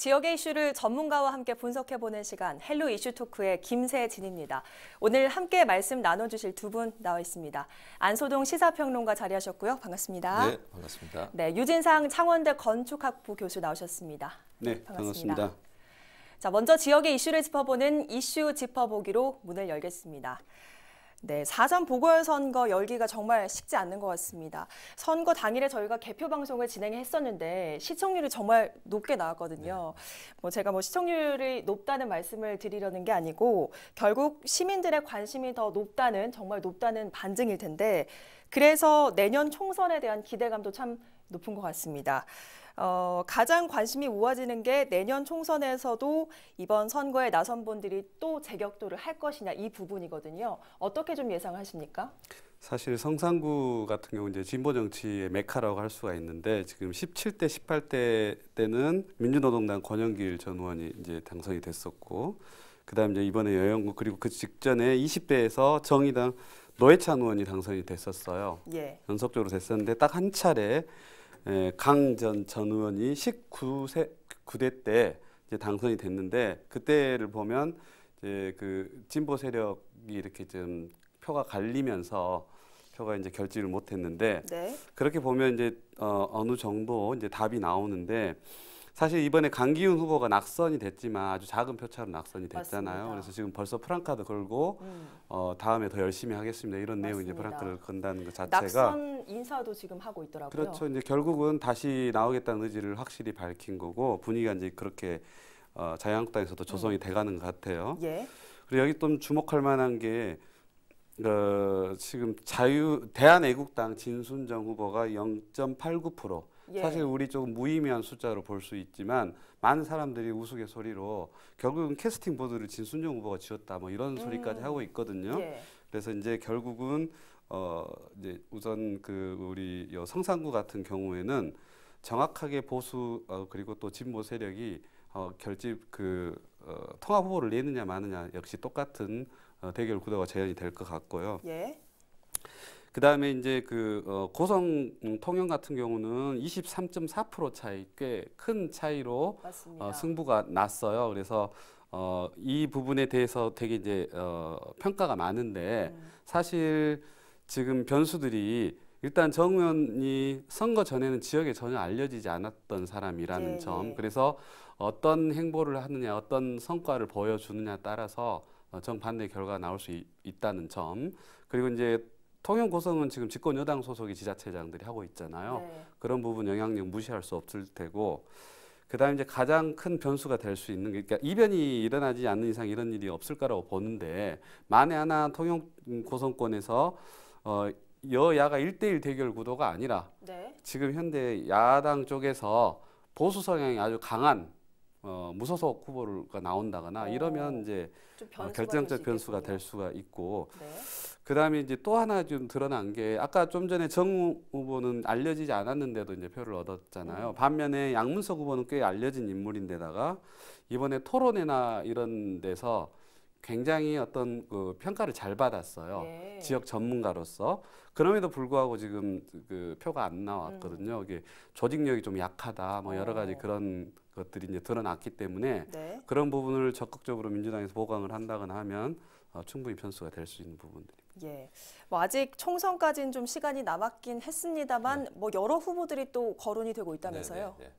지역의 이슈를 전문가와 함께 분석해보는 시간 헬로 이슈 토크의 김세진입니다. 오늘 함께 말씀 나눠주실 두 분 나와 있습니다. 안소동 시사평론가 자리하셨고요. 반갑습니다. 네, 반갑습니다. 네, 유진상 창원대 건축학부 교수 나오셨습니다. 네, 반갑습니다. 반갑습니다. 자, 먼저 지역의 이슈를 짚어보는 이슈 짚어보기로 문을 열겠습니다. 네, 사전 보궐선거 열기가 정말 식지 않는 것 같습니다. 선거 당일에 저희가 개표 방송을 진행했었는데 시청률이 정말 높게 나왔거든요. 네. 뭐 제가 뭐 시청률이 높다는 말씀을 드리려는 게 아니고 결국 시민들의 관심이 더 높다는 정말 높다는 반증일 텐데 그래서 내년 총선에 대한 기대감도 참 높은 것 같습니다. 어, 가장 관심이 모아지는 게 내년 총선에서도 이번 선거에 나선 분들이 또 재격도를 할 것이냐 이 부분이거든요. 어떻게 좀 예상하십니까? 사실 성산구 같은 경우 이제 진보 정치의 메카라고 할 수가 있는데 지금 17대 18대 때는 민주노동당 권영길 전 의원이 이제 당선이 됐었고 그다음 이제 이번에 여영구 그리고 그 직전에 20대에서 정의당 노회찬 의원이 당선이 됐었어요. 예. 연속적으로 됐었는데 딱 한 차례 예, 강전 전 의원이 19세 9대 때 이제 당선이 됐는데 그때를 보면 이제 그 진보 세력이 이렇게 좀 표가 갈리면서 표가 이제 결집을 못했는데 네. 그렇게 보면 이제 어, 어느 정도 이제 답이 나오는데. 사실 이번에 강기훈 후보가 낙선이 됐지만 아주 작은 표차로 낙선이 됐잖아요. 맞습니다. 그래서 지금 벌써 프랑카도 걸고 음. 어, 다음에 더 열심히 하겠습니다. 이런 내용 이제 프랑카를 건다는 것 자체가 낙선 인사도 지금 하고 있더라고요. 그렇죠. 이제 결국은 다시 나오겠다는 의지를 확실히 밝힌 거고 분위기가 이제 그렇게 어, 자유한국당에서도 조성이 음. 돼가는 것 같아요. 예. 그리고 여기 좀 주목할 만한 게 어, 지금 자유 대한애국당 진순정 후보가 0.89% 예. 사실 우리 조금 무의미한 숫자로 볼 수 있지만 많은 사람들이 우스갯소리로 결국은 캐스팅 보드를 진순영 후보가 지었다 뭐 이런 소리까지 음. 하고 있거든요. 예. 그래서 이제 결국은 어 이제 우선 그 우리 성산구 같은 경우에는 정확하게 보수 어, 그리고 또 진보 세력이 어, 결집 그 어, 통합 후보를 내느냐 마느냐 역시 똑같은 어, 대결 구도가 재현이 될 것 같고요. 예. 그 다음에 이제 그 어, 고성 통영 같은 경우는 23.4% 차이 꽤 큰 차이로 어, 승부가 났어요. 그래서 어, 이 부분에 대해서 되게 이제 어, 평가가 많은데 음. 사실 지금 변수들이 일단 정 의원이 선거 전에는 지역에 전혀 알려지지 않았던 사람이라는 예, 점 예. 그래서 어떤 행보를 하느냐 어떤 성과를 보여주느냐 따라서 어, 정반대 결과가 나올 수 있, 있다는 점 그리고 이제 통영 고성은 지금 집권 여당 소속의 지자체장들이 하고 있잖아요. 네. 그런 부분 영향력 무시할 수 없을 테고 그다음 이제 가장 큰 변수가 될 수 있는 게 그러니까 이변이 일어나지 않는 이상 이런 일이 없을 거라고 보는데 만에 하나 통영 고성권에서 어 여야가 일대일 대결 구도가 아니라 네. 지금 현대 야당 쪽에서 보수 성향이 아주 강한 어, 무소속 후보가 나온다거나 오. 어, 이러면 이제 어, 결정적 변수가 될 수가 있고 네. 그다음에 이제 또 하나 좀 드러난 게 아까 좀 전에 정 후보는 알려지지 않았는데도 이제 표를 얻었잖아요. 음. 반면에 양문석 후보는 꽤 알려진 인물인데다가 이번에 토론회나 이런 데서 굉장히 어떤 그 평가를 잘 받았어요. 예. 지역 전문가로서. 그럼에도 불구하고 지금 그 표가 안 나왔거든요. 음. 이게 조직력이 좀 약하다. 뭐 여러 가지 어. 그런 것들이 이제 드러났기 때문에 네. 그런 부분을 적극적으로 민주당에서 보강을 한다거나 하면 어, 충분히 변수가 될 수 있는 부분들이 예. 뭐 아직 총선까지는 좀 시간이 남았긴 했습니다만 네. 뭐 여러 후보들이 또 거론이 되고 있다면서요. 네, 네, 네.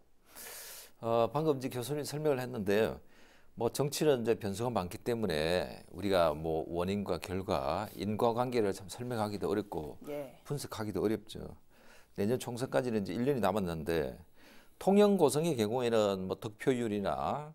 어, 방금 이제 교수님 설명을 했는데요. 뭐 정치는 이제 변수가 많기 때문에 우리가 뭐 원인과 결과, 인과관계를 참 설명하기도 어렵고 예. 분석하기도 어렵죠. 내년 총선까지는 이제 1년이 남았는데 통영 고성의 경우에는 뭐 득표율이나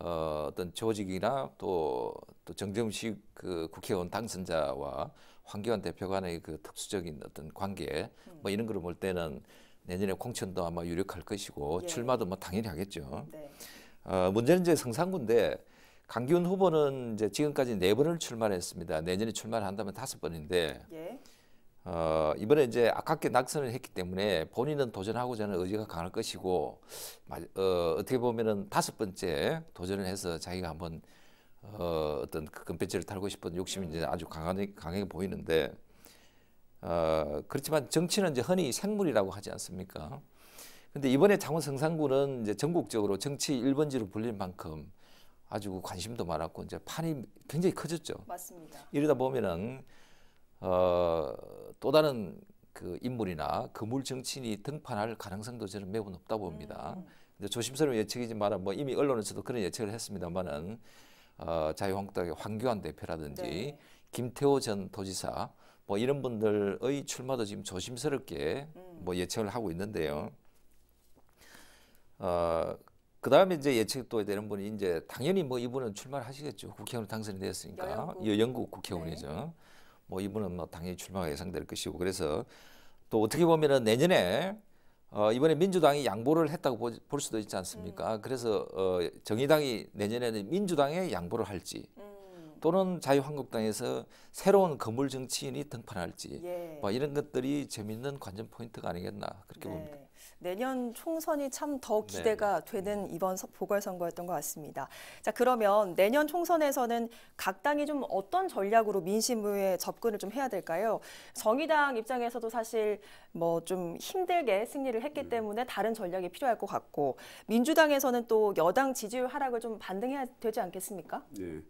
어, 어떤 조직이나 또, 또 정점식 그 국회의원 당선자와 황교안 대표 간의 그 특수적인 어떤 관계 음. 뭐 이런 걸 볼 때는 내년에 공천도 아마 유력할 것이고 예. 출마도 뭐 당연히 하겠죠. 네. 어, 문제는 이제 성산군데 강기훈 후보는 이제 지금까지 네 번을 출마했습니다. 내년에 출마를 한다면 다섯 번인데 예. 어, 이번에 이제 아깝게 낙선을 했기 때문에 본인은 도전하고자 하는 의지가 강할 것이고 어, 어떻게 보면은 다섯 번째 도전을 해서 자기가 한번 어, 어떤 그 금배지를 탈고 싶은 욕심이 이제 아주 강하게, 강하게 보이는데 어, 그렇지만 정치는 이제 흔히 생물이라고 하지 않습니까? 근데 이번에 창원 성산구는 이제 전국적으로 정치 1번지로 불릴 만큼 아주 관심도 많았고 이제 판이 굉장히 커졌죠. 맞습니다. 이러다 보면은 어, 또 다른 그 인물이나 그물 정치인이 등판할 가능성도 저는 매우 높다 봅니다. 음. 근데 조심스러운 예측이지만 뭐 이미 언론에서도 그런 예측을 했습니다만은 어, 자유한국당의 황교안 대표라든지 네. 김태호 전 도지사 뭐 이런 분들의 출마도 지금 조심스럽게 음. 뭐 예측을 하고 있는데요. 어, 그 다음에 이제 예측 또 되는 분이 이제 당연히 뭐 이분은 출마를 하시겠죠. 국회의원 당선이 되었으니까. 여영국, 여영국 국회의원이죠. 네. 뭐 이분은 뭐 당연히 출마가 예상될 것이고 그래서 또 어떻게 보면은 내년에 어, 이번에 민주당이 양보를 했다고 볼 수도 있지 않습니까? 음. 그래서 어, 정의당이 내년에는 민주당에 양보를 할지 음. 또는 자유한국당에서 새로운 건물 정치인이 등판할지 예. 뭐 이런 것들이 재밌는 관전 포인트가 아니겠나 그렇게 네. 봅니다. 내년 총선이 참더 네, 기대가 네. 되는 이번 보궐선거였던 것 같습니다. 자 그러면 내년 총선에서는 각 당이 좀 어떤 전략으로 민심에 접근을 좀 해야 될까요? 정의당 입장에서도 사실 뭐 좀 힘들게 승리를 했기 음. 때문에 다른 전략이 필요할 것 같고 민주당에서는 또 여당 지지율 하락을 좀 반등해야 되지 않겠습니까? 네.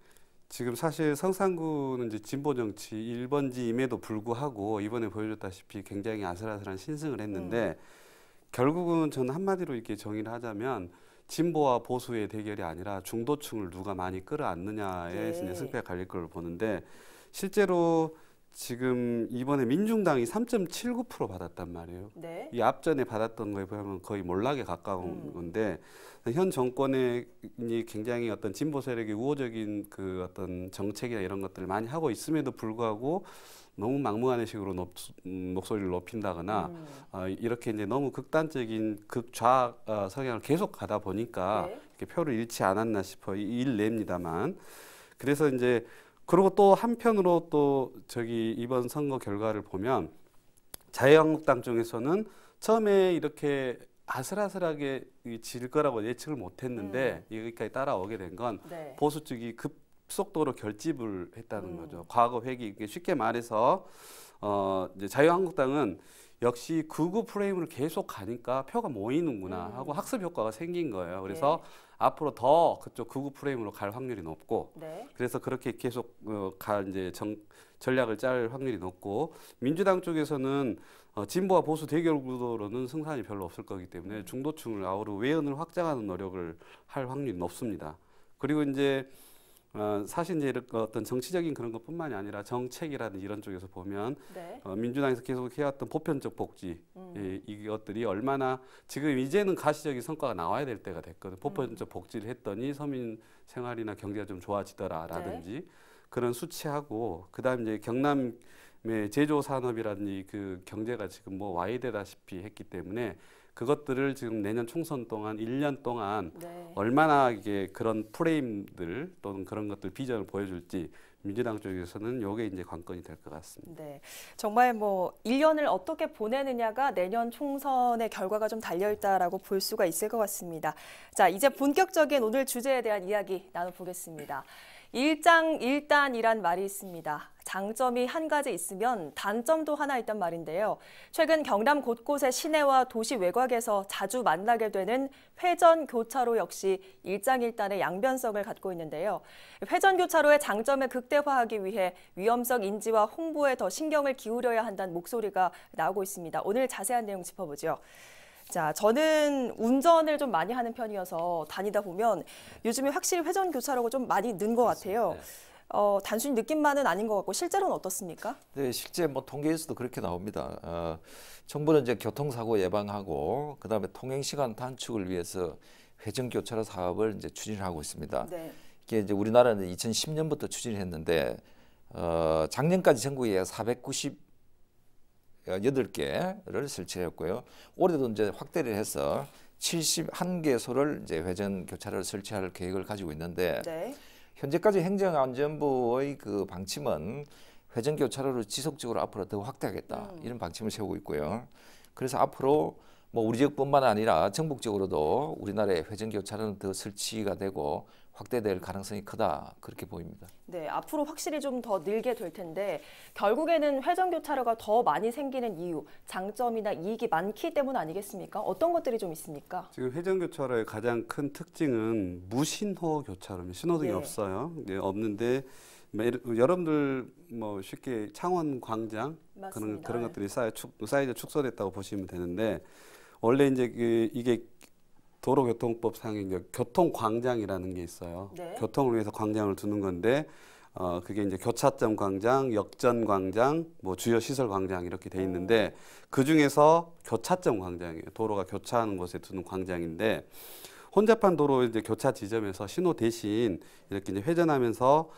지금 사실 성산구는 이제 진보 정치 1번지임에도 불구하고 이번에 보여줬다시피 굉장히 아슬아슬한 신승을 했는데 음. 결국은 저는 한마디로 이렇게 정의를 하자면 진보와 보수의 대결이 아니라 중도층을 누가 많이 끌어안느냐에 예. 승패가 갈릴 걸 보는데 실제로 지금 이번에 민중당이 3.79% 받았단 말이에요. 네. 이 앞전에 받았던 거에 보면 거의 몰락에 가까운 음. 건데 현 정권이 굉장히 어떤 진보 세력이 우호적인 그 어떤 정책이나 이런 것들을 많이 하고 있음에도 불구하고 너무 막무가내 식으로 높, 음, 목소리를 높인다거나 음. 어, 이렇게 이제 너무 극단적인 극좌 어, 성향을 계속 가다 보니까 네. 이렇게 표를 잃지 않았나 싶어 일 냅니다만 그래서 이제 그리고 또 한편으로 또 저기 이번 선거 결과를 보면 자유한국당 중에서는 처음에 이렇게 아슬아슬하게 질 거라고 예측을 못했는데 음. 여기까지 따라오게 된건 네. 보수 쪽이 급속도로 결집을 했다는 음. 거죠. 과거 회기 쉽게 말해서 어, 자유한국당은 역시 극우 프레임으로 계속 가니까 표가 모이는구나 음. 하고 학습 효과가 생긴 거예요. 그래서 네. 앞으로 더 그쪽 구구 프레임으로 갈 확률이 높고 네. 그래서 그렇게 계속 어, 가 이제 정, 전략을 짤 확률이 높고 민주당 쪽에서는 어, 진보와 보수 대결 구도로는 승산이 별로 없을 거기 때문에 음. 중도층을 아우르 외연을 확장하는 노력을 할 확률이 높습니다. 그리고 이제 어, 사실 이제 어떤 정치적인 그런 것뿐만이 아니라 정책이라든지 이런 쪽에서 보면 네. 어, 민주당에서 계속 해왔던 보편적 복지 음. 이, 이것들이 얼마나 지금 이제는 가시적인 성과가 나와야 될 때가 됐거든. 보편적 음. 복지를 했더니 서민 생활이나 경제가 좀 좋아지더라라든지 네. 그런 수치하고 그다음 이제 경남의 제조 산업이라든지 그 경제가 지금 뭐 와이되다시피 했기 때문에 그것들을 지금 내년 총선 동안 1년 동안 네. 얼마나 이게 그런 프레임들 또는 그런 것들 비전을 보여줄지 민주당 쪽에서는 이게 이제 관건이 될 것 같습니다. 네. 정말 뭐 1년을 어떻게 보내느냐가 내년 총선의 결과가 좀 달려있다라고 볼 수가 있을 것 같습니다. 자, 이제 본격적인 오늘 주제에 대한 이야기 나눠보겠습니다. 일장일단이란 말이 있습니다. 장점이 한 가지 있으면 단점도 하나 있단 말인데요. 최근 경남 곳곳의 시내와 도시 외곽에서 자주 만나게 되는 회전 교차로 역시 일장일단의 양변성을 갖고 있는데요. 회전 교차로의 장점을 극대화하기 위해 위험성 인지와 홍보에 더 신경을 기울여야 한다는 목소리가 나오고 있습니다. 오늘 자세한 내용 짚어보죠. 자, 저는 운전을 좀 많이 하는 편이어서 다니다 보면 요즘에 확실히 회전 교차로가 좀 많이 는 것 같아요. 네. 어, 단순히 느낌만은 아닌 것 같고 실제로는 어떻습니까? 네, 실제 뭐 통계에서도 그렇게 나옵니다. 어, 정부는 이제 교통사고 예방하고 그다음에 통행 시간 단축을 위해서 회전 교차로 사업을 이제 추진하고 있습니다. 네. 이게 이제 우리나라는 2010년부터 추진했는데 어, 작년까지 전국에 490 여덟 개를 설치했고요. 올해도 이제 확대를 해서 71개소를 이제 회전 교차로를 설치할 계획을 가지고 있는데 네. 현재까지 행정안전부의 그 방침은 회전 교차로를 지속적으로 앞으로 더 확대하겠다 음. 이런 방침을 세우고 있고요. 그래서 앞으로 음. 뭐 우리 지역뿐만 아니라 전국 적으로도 우리나라의 회전 교차는 로더 설치가 되고 확대될 가능성이 크다 그렇게 보입니다. 네, 앞으로 확실히 좀 더 늘게 될 텐데 결국에는 회전 교차로가 더 많이 생기는 이유, 장점이나 이익이 많기 때문 아니겠습니까? 어떤 것들이 좀 있습니까? 지금 회전 교차로의 가장 큰 특징은 무신호 교차로입니다. 신호등이 네. 없어요. 네, 없는데 여러분들 뭐 쉽게 창원 광장 맞습니다. 그런 그런 것들이 쌓여 축, 쌓여 축소됐다고 보시면 되는데 네. 원래 이제 그 이게 도로교통법상의 교통광장이라는 게 있어요. 네. 교통을 위해서 광장을 두는 건데 어 그게 이제 교차점 광장, 역전 광장, 뭐 주요 시설 광장 이렇게 돼 있는데 음. 그 중에서 교차점 광장이에요. 도로가 교차하는 곳에 두는 광장인데 혼잡한 도로 이제 교차 지점에서 신호 대신 이렇게 이제 회전하면서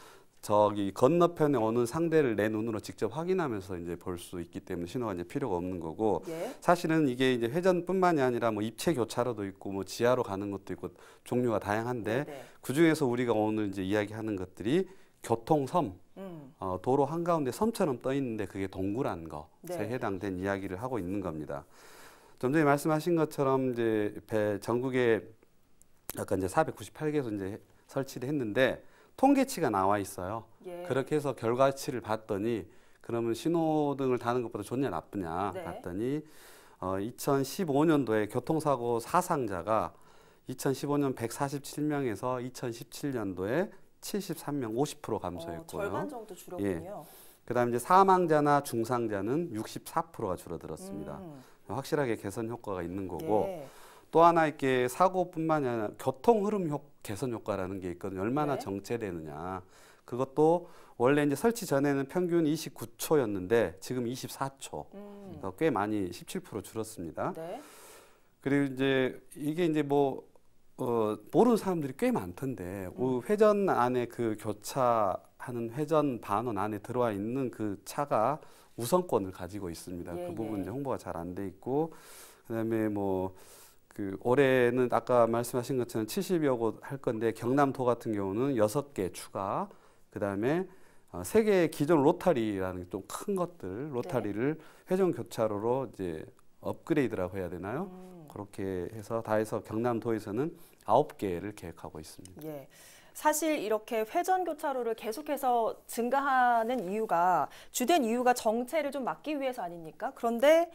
저기 건너편에 오는 상대를 내 눈으로 직접 확인하면서 이제 볼 수 있기 때문에 신호가 이제 필요가 없는 거고 예. 사실은 이게 이제 회전뿐만이 아니라 뭐 입체 교차로도 있고 뭐 지하로 가는 것도 있고 종류가 다양한데 네. 네. 그 중에서 우리가 오늘 이제 이야기하는 것들이 교통섬 음. 어, 도로 한가운데 섬처럼 떠 있는데 그게 동굴한 것에 네. 해당된 이야기를 하고 있는 겁니다. 좀 전에 말씀하신 것처럼 이제 배 전국에 아까 이제 498개소 이제 설치를 했는데 통계치가 나와 있어요. 예. 그렇게 해서 결과치를 봤더니 그러면 신호등을 다는 것보다 좋냐 나쁘냐 네. 봤더니 어, 2015년도에 교통사고 사상자가 2015년 147명에서 2017년도에 73명 50% 감소했고요. 어, 절반 정도 줄었군요. 예. 그다음 이제 사망자나 중상자는 64%가 줄어들었습니다. 음. 확실하게 개선 효과가 있는 거고. 예. 또 하나 이렇게 사고뿐만이 아니라 교통 흐름 효, 개선 효과라는 게 있거든요. 얼마나 네. 정체되느냐. 그것도 원래 이제 설치 전에는 평균 29초였는데 지금 24초. 음. 그러니까 꽤 많이 17% 줄었습니다. 네. 그리고 이제 이게 이제 뭐 어, 모르는 사람들이 꽤 많던데 음. 회전 안에 그 교차하는 회전 반원 안에 들어와 있는 그 차가 우선권을 가지고 있습니다. 예, 그 부분 예. 이제 홍보가 잘 안 돼 있고 그다음에 뭐그 올해는 아까 말씀하신 것처럼 70여 곳 할 건데 경남도 같은 경우는 6개 추가 그다음에 어, 세계 기존 로타리라는 좀 큰 것들 네. 로타리를 회전 교차로로 이제 업그레이드라고 해야 되나요? 음. 그렇게 해서 다 해서 경남도에서는 9개를 계획하고 있습니다. 예. 사실 이렇게 회전 교차로를 계속해서 증가하는 이유가 주된 이유가 정체를 좀 막기 위해서 아닙니까? 그런데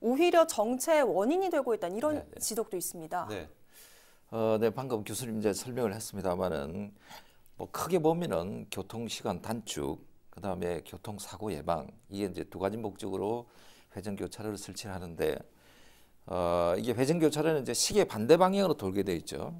오히려 정체의 원인이 되고 있다는 이런 네네. 네. 지적도 있습니다. 네. 어, 네, 방금 교수님 이제 설명을 했습니다만은 뭐 크게 보면은 교통 시간 단축, 그다음에 교통 사고 예방 이게 이제 두 가지 목적으로 회전 교차로를 설치하는데 어, 이게 회전 교차로는 이제 시계 반대 방향으로 돌게 돼 있죠.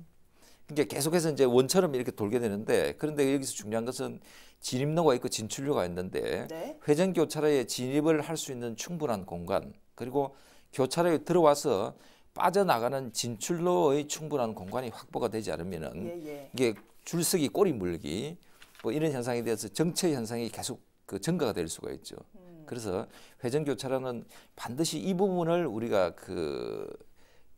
그러니까 계속해서 이제 원처럼 이렇게 돌게 되는데 그런데 여기서 중요한 것은 진입로가 있고 진출로가 있는데 네. 회전 교차로에 진입을 할 수 있는 충분한 공간 그리고 교차로에 들어와서 빠져나가는 진출로의 충분한 공간이 확보가 되지 않으면은 예, 예. 이게 줄서기 꼬리 물기 뭐 이런 현상에 대해서 정체 현상이 계속 그 증가가 될 수가 있죠. 음. 그래서 회전 교차로는 반드시 이 부분을 우리가 그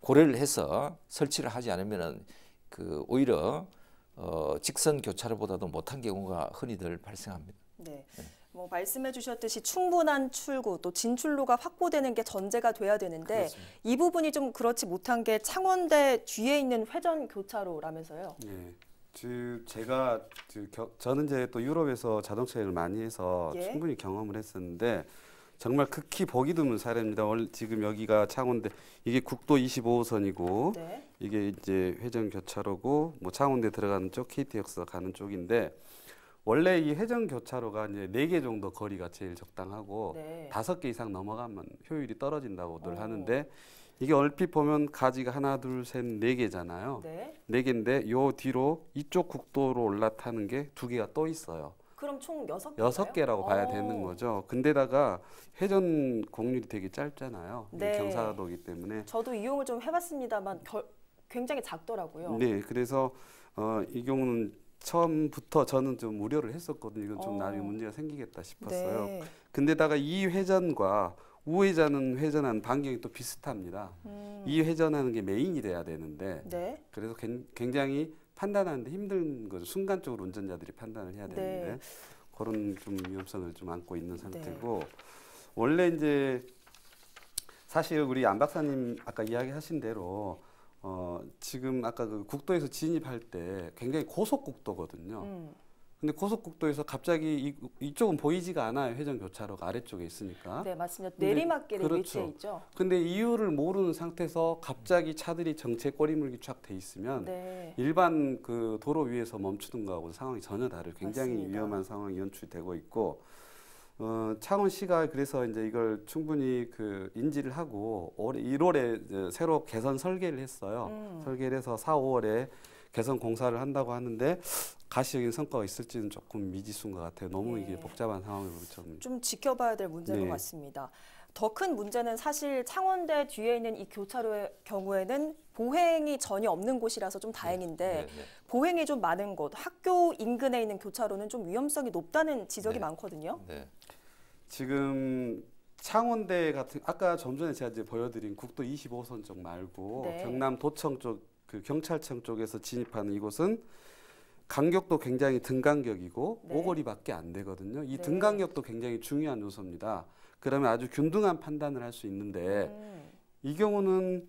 고려를 해서 설치를 하지 않으면은 그 오히려 어 직선 교차로보다도 못한 경우가 흔히들 발생합니다. 네. 네. 뭐 말씀해 주셨듯이 충분한 출구 또 진출로가 확보되는 게 전제가 돼야 되는데 그렇습니다. 이 부분이 좀 그렇지 못한 게 창원대 뒤에 있는 회전 교차로라면서요. 예. 즉 제가 그 겨, 저는 이제 또 유럽에서 자동차 일을 많이 해서 예. 충분히 경험을 했었는데 정말 극히 보기 드문 사례입니다. 지금 여기가 창원대 이게 국도 25호선이고 네. 이게 이제 회전 교차로고 뭐 창원대 들어가는 쪽 KTX 가는 쪽인데 원래 이 해전 교차로가 이제 네개 정도 거리가 제일 적당하고 네. 다섯 네. 개 이상 넘어가면 효율이 떨어진다고들 오. 하는데 이게 얼핏 보면 가지가 하나 둘 셋 네 개잖아요. 네. 네 개인데 요 뒤로 이쪽 국도로 올라타는 게 두 개가 또 있어요. 그럼 총 여섯 개 여섯 개라고 봐야 오. 되는 거죠. 근데다가 회전 공률이 되게 짧잖아요. 네. 경사도기 이 때문에. 저도 이용을 좀 해봤습니다만 결, 굉장히 작더라고요. 네, 그래서 어, 이 경우는 처음부터 저는 좀 우려를 했었거든요. 이건 좀 어. 나중에 문제가 생기겠다 싶었어요. 네. 근데다가 이 회전과 우회전은 회전하는 반경이 또 비슷합니다. 음. 이 회전하는 게 메인이 돼야 되는데 네. 그래서 굉장히 판단하는데 힘든 거죠. 순간적으로 운전자들이 판단을 해야 네. 되는데 네. 그런 좀 위험성을 좀 안고 있는 상태고 네. 원래 이제 사실 우리 안 박사님 아까 이야기하신 대로 어, 지금 아까 그 국도에서 진입할 때 굉장히 고속국도거든요. 음. 근데 고속국도에서 갑자기 이, 이 쪽은 보이지가 않아요. 회전 교차로가 아래쪽에 있으니까. 네, 맞습니다. 내리막길이 그렇죠. 위치해 있죠. 근데 이유를 모르는 상태에서 갑자기 차들이 정체 꼬리물기 촥돼 있으면 네. 일반 그 도로 위에서 멈추는 거하고 상황이 전혀 다르죠. 굉장히 맞습니다. 위험한 상황이 연출되고 있고 어, 창원시가 그래서 이제 이걸 충분히 그 인지를 하고 올해 1월에 이제 새로 개선 설계를 했어요. 음. 설계를 해서 4, 5월에 개선 공사를 한다고 하는데 가시적인 성과가 있을지는 조금 미지수인 것 같아요. 너무 네. 이게 복잡한 상황으로 좀. 좀 지켜봐야 될 문제인 네. 것 같습니다. 더큰 문제는 사실 창원대 뒤에 있는 이 교차로의 경우에는 보행이 전혀 없는 곳이라서 좀 다행인데 네, 네. 네. 보행이 좀 많은 곳, 학교 인근에 있는 교차로는 좀 위험성이 높다는 지적이 네, 많거든요. 네. 지금 창원대 같은 아까 좀 전에 제가 이제 보여드린 국도 25선 쪽 말고 네. 경남 도청 쪽그 경찰청 쪽에서 진입하는 이곳은 간격도 굉장히 등간격이고 오거리밖에 안 되거든요. 이 등간격도 굉장히 중요한 요소입니다. 그러면 아주 균등한 판단을 할 수 있는데 음. 이 경우는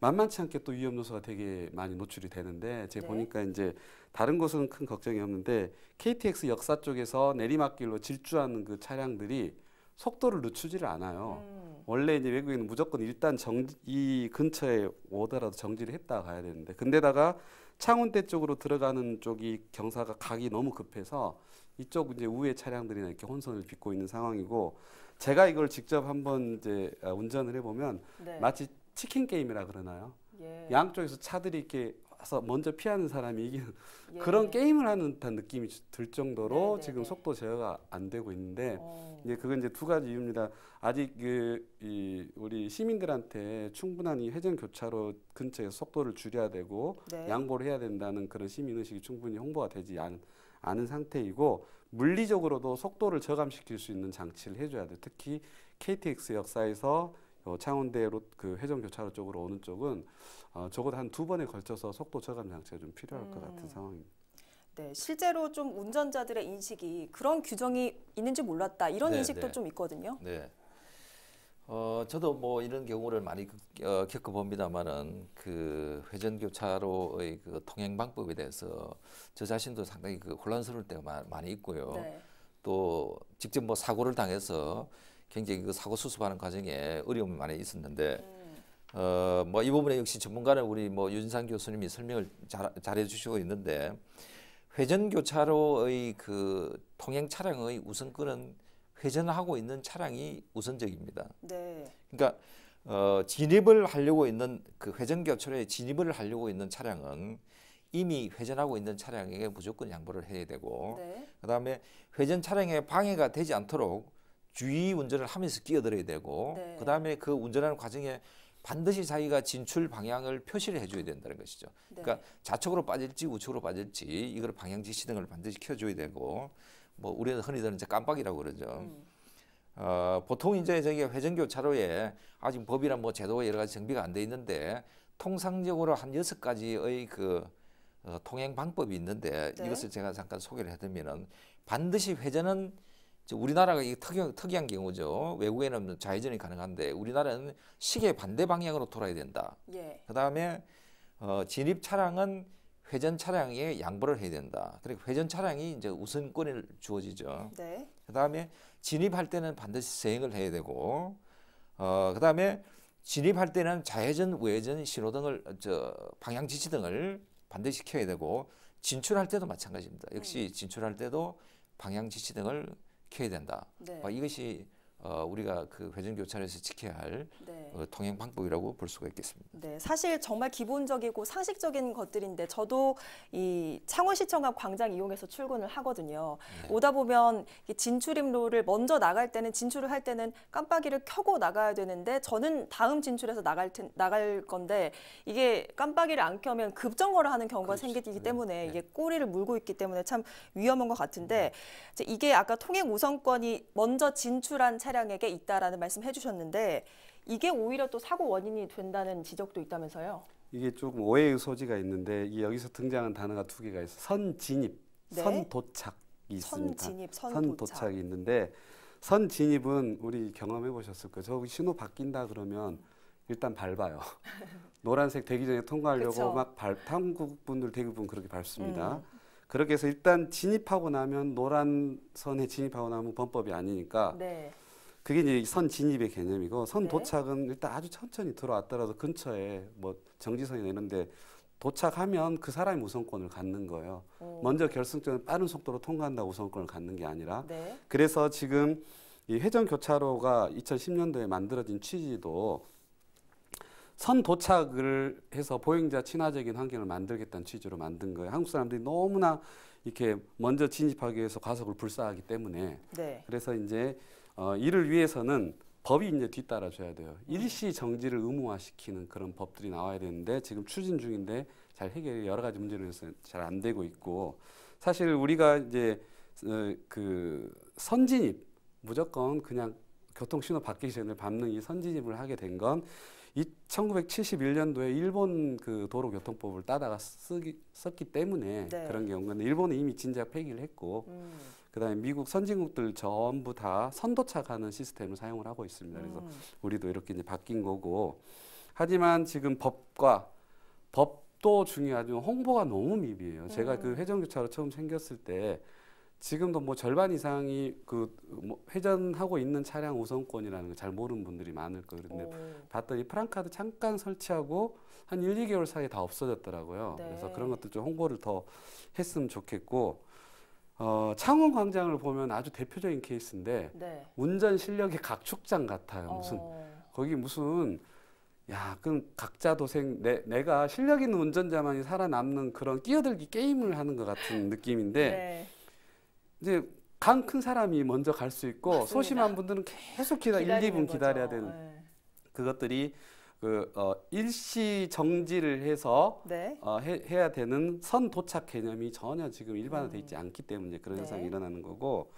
만만치 않게 또 위험 요소가 되게 많이 노출이 되는데 제가 네. 보니까 이제 다른 곳은 큰 걱정이 없는데 KTX 역사 쪽에서 내리막길로 질주하는 그 차량들이 속도를 늦추지를 않아요. 음. 원래 이제 외국인은 무조건 일단 정, 이 근처에 오더라도 정지를 했다 가야 되는데 근데다가 창원대 쪽으로 들어가는 쪽이 경사가 각이 너무 급해서 이쪽 이제 우회 차량들이나 이렇게 혼선을 빚고 있는 상황이고 제가 이걸 직접 한번 이제 아, 운전을 해보면 네. 마치 치킨 게임이라 그러나요? 예. 양쪽에서 차들이 이렇게 와서 먼저 피하는 사람이 이기는 예. 그런 게임을 하는 듯한 느낌이 들 정도로 네네 네, 지금 네. 속도 제어가 안 되고 있는데 오. 어. 이제 그건 이제 두 가지 이유입니다. 아직 그, 이 우리 시민들한테 충분한 이 회전 교차로 근처에 속도를 줄여야 되고 네. 양보를 해야 된다는 그런 시민 의식이 충분히 홍보가 되지 않, 않은 상태이고 물리적으로도 속도를 저감시킬 수 있는 장치를 해줘야 돼. 특히 KTX 역사에서 어, 창원대로 그 회전 교차로 쪽으로 오는 쪽은 어, 적어도 한 두 번에 걸쳐서 속도 저감 장치가 좀 필요할 음. 것 같은 음. 상황입니다. 네, 실제로 좀 운전자들의 인식이 그런 규정이 있는지 몰랐다 이런 네, 인식도 네. 좀 있거든요. 네. 어, 저도 뭐 이런 경우를 많이 어, 겪어봅니다만은 그 회전교차로의 그 통행 방법에 대해서 저 자신도 상당히 그 혼란스러울 때가 많이 있고요. 네. 또 직접 뭐 사고를 당해서 굉장히 그 사고 수습하는 과정에 어려움이 많이 있었는데 음. 어, 뭐 이 부분에 역시 전문가는 우리 뭐 윤상 교수님이 설명을 잘, 잘해 주시고 있는데 회전교차로의 그 통행 차량의 우선권은 회전하고 있는 차량이 우선적입니다. 네. 그러니까 어, 진입을 하려고 있는 그 회전 차로에 진입을 하려고 있는 차량은 이미 회전하고 있는 차량에게 무조건 양보를 해야 되고 네. 그다음에 회전 차량에 방해가 되지 않도록 주의 운전을 하면서 끼어들어야 되고 네. 그다음에 그 운전하는 과정에 반드시 자기가 진출 방향을 표시를 해줘야 된다는 것이죠. 네. 그러니까 좌측으로 빠질지 우측으로 빠질지 이걸 방향 지시 등을 반드시 켜줘야 되고 뭐 우리는 흔히들 이제 깜빡이라고 그러죠. 음. 어, 보통 이제 저기 회전교 차로에 아직 법이나 뭐 제도가 여러 가지 정비가 안 돼 있는데 통상적으로 한 여섯 가지의 그 어, 통행 방법이 있는데 네. 이것을 제가 잠깐 소개를 해드리면은 반드시 회전은 우리나라가 이 특이한, 특이한 경우죠. 외국에는 뭐 좌회전이 가능한데 우리나라는 시계 반대 방향으로 돌아야 된다. 예. 그다음에 어, 진입 차량은 회전 차량에 양보를 해야 된다. 그리고 그러니까 회전 차량이 이제 우선권을 주어지죠. 네. 그다음에 진입할 때는 반드시 세행을 해야 되고 어 그다음에 진입할 때는 좌회전, 우회전, 신호등을 저 방향 지시등을 반드시 켜야 되고 진출할 때도 마찬가지입니다. 역시 네. 진출할 때도 방향 지시등을 켜야 된다. 네. 어, 이것이 어, 우리가 그 회전 교차에서 로 지켜야 할 네. 어, 통행 방법이라고 볼 수가 있겠습니다. 네, 사실 정말 기본적이고 상식적인 것들인데 저도 이 창원시청 앞 광장 이용해서 출근을 하거든요. 네. 오다 보면 진출입로를 먼저 나갈 때는 진출을 할 때는 깜빡이를 켜고 나가야 되는데 저는 다음 진출해서 나갈 텐, 나갈 건데 이게 깜빡이를 안 켜면 급정거를 하는 경우가 그렇죠. 생기기 네. 때문에 네. 이게 꼬리를 물고 있기 때문에 참 위험한 것 같은데 네. 이게 아까 통행 우선권이 먼저 진출한 차량 차량에게 있다라는 말씀 해주셨는데 이게 오히려 또 사고 원인이 된다는 지적도 있다면서요? 이게 조금 오해의 소지가 있는데 여기서 등장한 단어가 두 개가 있어 선진입, 네. 선도착이 있습니다. 선진입, 선도착. 도착이 있는데 선진입은 우리 경험해 보셨을 거예요. 저 신호 바뀐다 그러면 일단 밟아요. 노란색 대기 전에 통과하려고 막 발, 한국분들 대기분 그렇게 밟습니다. 음. 그렇게 해서 일단 진입하고 나면 노란 선에 진입하고 나면 범법이 아니니까 네. 그게 이제 선 진입의 개념이고 선 네. 도착은 일단 아주 천천히 들어왔더라도 근처에 뭐 정지선이나 이런데 도착하면 그 사람이 우선권을 갖는 거예요. 오. 먼저 결승점을 빠른 속도로 통과한다고 우선권을 갖는 게 아니라 네. 그래서 지금 이 회전 교차로가 2010년도에 만들어진 취지도 선 도착을 해서 보행자 친화적인 환경을 만들겠다는 취지로 만든 거예요. 한국 사람들이 너무나 이렇게 먼저 진입하기 위해서 과속을 불사하기 때문에 네. 그래서 이제 어, 이를 위해서는 법이 이제 뒤따라줘야 돼요. 일시 정지를 의무화시키는 그런 법들이 나와야 되는데 지금 추진 중인데 잘 해결이 여러 가지 문제로 해서 잘 안 되고 있고 사실 우리가 이제 어, 그 선진입 무조건 그냥 교통 신호 받기 전에 밟는 이 선진입을 하게 된건이 1971년도에 일본 그 도로교통법을 따다가 쓰기, 썼기 때문에 네. 그런 경우인데 일본은 이미 진작 폐기를 했고 음. 그다음에 미국 선진국들 전부 다 선도착하는 시스템을 사용을 하고 있습니다. 그래서 음. 우리도 이렇게 이제 바뀐 거고 하지만 지금 법과 법도 중요하지만 홍보가 너무 미비해요. 음. 제가 그 음. 회전교차로 처음 생겼을 때 지금도 뭐 절반 이상이 그뭐 회전하고 있는 차량 우선권이라는 걸 잘 모르는 분들이 많을 거예요. 봤더니 프랑카드 잠깐 설치하고 한 1, 2개월 사이에 다 없어졌더라고요. 네. 그래서 그런 것들 좀 홍보를 더 했으면 좋겠고 어, 창원 광장을 보면 아주 대표적인 케이스인데 네. 운전 실력의 각축장 같아요. 무슨 어. 거기 무슨 야, 그럼 각자 도생 내, 내가 실력 있는 운전자만이 살아남는 그런 끼어들기 게임을 하는 것 같은 느낌인데 네. 이제 강큰 사람이 먼저 갈 수 있고 맞습니다. 소심한 분들은 계속 기다 1, 2분 거죠. 기다려야 되는 네. 그것들이 그 어, 일시 정지를 해서 네. 어, 해, 해야 되는 선 도착 개념이 전혀 지금 일반화돼 음. 있지 않기 때문에 그런 네. 현상이 일어나는 거고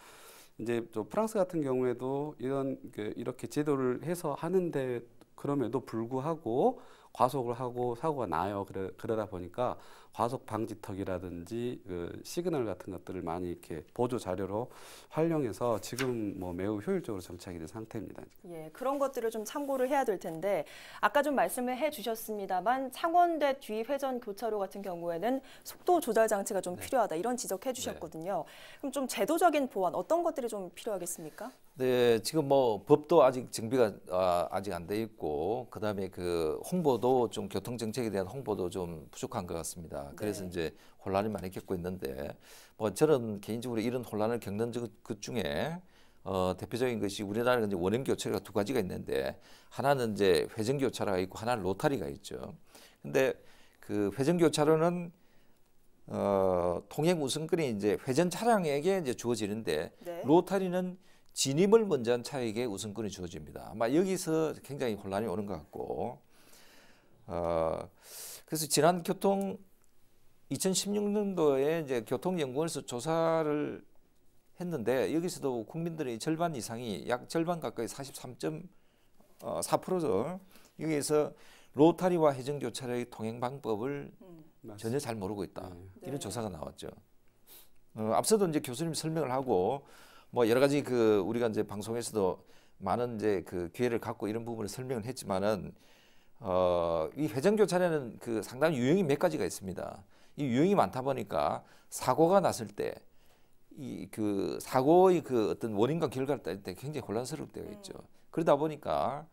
이제 또 프랑스 같은 경우에도 이런 그, 이렇게 제도를 해서 하는데 그럼에도 불구하고 과속을 하고 사고가 나요. 그래, 그러다 보니까 과속 방지턱이라든지 그 시그널 같은 것들을 많이 이렇게 보조 자료로 활용해서 지금 뭐 매우 효율적으로 정착이 된 상태입니다. 예, 그런 것들을 좀 참고를 해야 될 텐데 아까 좀 말씀을 해주셨습니다만 창원대 뒤 회전 교차로 같은 경우에는 속도 조절 장치가 좀 네. 필요하다 이런 지적해 주셨거든요. 네. 그럼 좀 제도적인 보완 어떤 것들이 좀 필요하겠습니까? 네, 지금 뭐 법도 아직 정비가 아, 직안 돼 있고 그다음에 그 홍보도 좀 교통 정책에 대한 홍보도 좀 부족한 것 같습니다. 네. 그래서 네. 이제 혼란을 많이 겪고 있는데 뭐 저는 개인적으로 이런 혼란을 겪는 그 중에 어, 대표적인 것이 우리나라는 이제 원형 교차가 두 가지가 있는데 하나는 이제 회전 교차가 로 있고 하나는 로타리가 있죠. 근데 그 회전 교차로는 어, 통행 우선권이 이제 회전 차량에게 이제 주어지는데 네. 로타리는 진입을 먼저 한 차에게 우선권이 주어집니다. 아마 여기서 굉장히 혼란이 오는 것 같고 어, 그래서 지난 교통 2016년도에 이제 교통연구원에서 조사를 했는데 여기서도 국민들의 절반 이상이 약 절반 가까이 43.4%죠. 어, 여기에서 로타리와 해정교차로의 통행 방법을 음. 전혀 잘 모르고 있다. 네. 이런 네. 조사가 나왔죠. 어, 앞서도 이제 교수님 설명을 하고 뭐 여러 가지 그 우리가 이제 방송에서도 많은 이제 그 기회를 갖고 이런 부분을 설명을 했지만은 어, 이 회전교 차례는 그 상당히 유형이 몇 가지가 있습니다. 이 유형이 많다 보니까 사고가 났을 때 이 그 사고의 그 어떤 원인과 결과를 따질 때 굉장히 혼란스러울 때가 있죠. 네. 그러다 보니까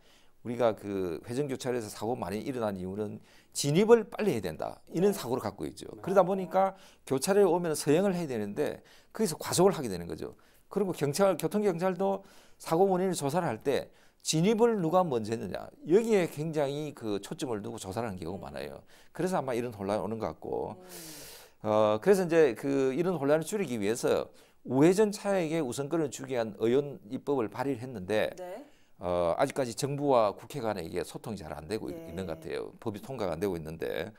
우리가 그 회전교차로에서 사고 많이 일어난 이유는 진입을 빨리 해야 된다. 이런 네. 사고를 갖고 있죠. 네. 그러다 보니까 교차로에 오면 서행을 해야 되는데 거기서 과속을 하게 되는 거죠. 그리고 경찰, 교통경찰도 사고 원인을 조사를 할 때 진입을 누가 먼저 했느냐 여기에 굉장히 그 초점을 두고 조사를 하는 경우가 많아요. 그래서 아마 이런 혼란이 오는 것 같고 어, 그래서 이제 그 이런 혼란을 줄이기 위해서 우회전 차에게 우선권을 주기 위한 의원 입법을 발의를 했는데 네. 어, 아직까지 정부와 국회 간에 이게 소통이 잘 안 되고 네. 있는 것 같아요. 법이 통과가 안 되고 있는데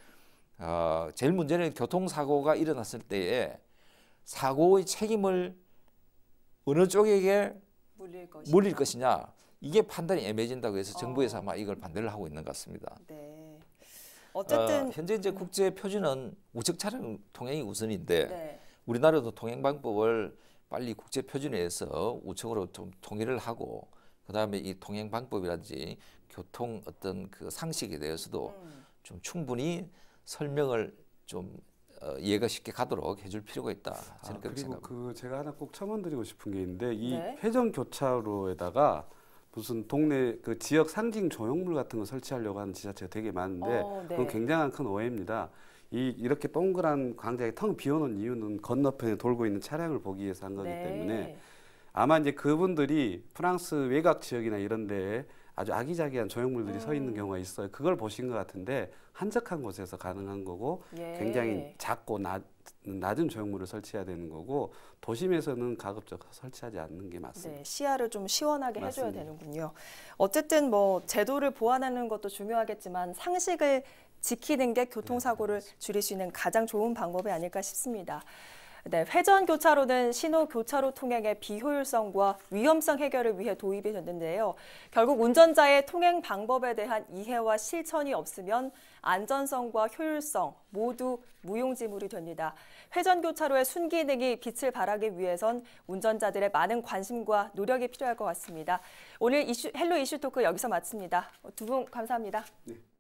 어, 제일 문제는 교통사고가 일어났을 때에 사고의 책임을 어느 쪽에게 물릴, 물릴 것이냐. 이게 판단이 애매진다고 해서 정부에서 어. 아마 이걸 반대를 하고 있는 것 같습니다. 네. 어, 어쨌든 어, 현재 이제 국제 표준은 우측 차량 통행이 우선인데 네. 우리나라도 통행 방법을 빨리 국제 표준에 의해서 우측으로 좀 통일을 하고 그다음에 이 통행 방법이라든지 교통 어떤 그 상식에 대해서도 음. 좀 충분히 설명을 좀 어, 이해가 쉽게 가도록 해줄 필요가 있다. 아, 그리고 그 제가 하나 꼭 첨언드리고 싶은 게 있는데 이 네. 회전 교차로에다가 무슨 동네 그 지역 상징 조형물 같은 거 설치하려고 하는 지자체가 되게 많은데 어, 네. 그건 굉장한 큰 오해입니다. 이 이렇게 동그란 광장이 텅 비어놓은 이유는 건너편에 돌고 있는 차량을 보기 위해서 한 거기 네. 때문에 아마 이제 그분들이 프랑스 외곽 지역이나 이런 데에 아주 아기자기한 조형물들이 음. 서 있는 음. 경우가 있어요. 그걸 보신 것 같은데 한적한 곳에서 가능한 거고 예. 굉장히 작고 낮, 낮은 조형물을 설치해야 되는 거고 도심에서는 가급적 설치하지 않는 게 맞습니다. 네, 시야를 좀 시원하게 맞습니다. 해줘야 되는군요. 어쨌든 뭐 제도를 보완하는 것도 중요하겠지만 상식을 지키는 게 교통사고를 네, 줄일 수 있는 가장 좋은 방법이 아닐까 싶습니다. 네, 회전 교차로는 신호 교차로 통행의 비효율성과 위험성 해결을 위해 도입이 됐는데요. 결국 운전자의 통행 방법에 대한 이해와 실천이 없으면 안전성과 효율성 모두 무용지물이 됩니다. 회전 교차로의 순기능이 빛을 발하기 위해선 운전자들의 많은 관심과 노력이 필요할 것 같습니다. 오늘 이슈, 헬로 이슈 토크 여기서 마칩니다. 두 분 감사합니다. 네.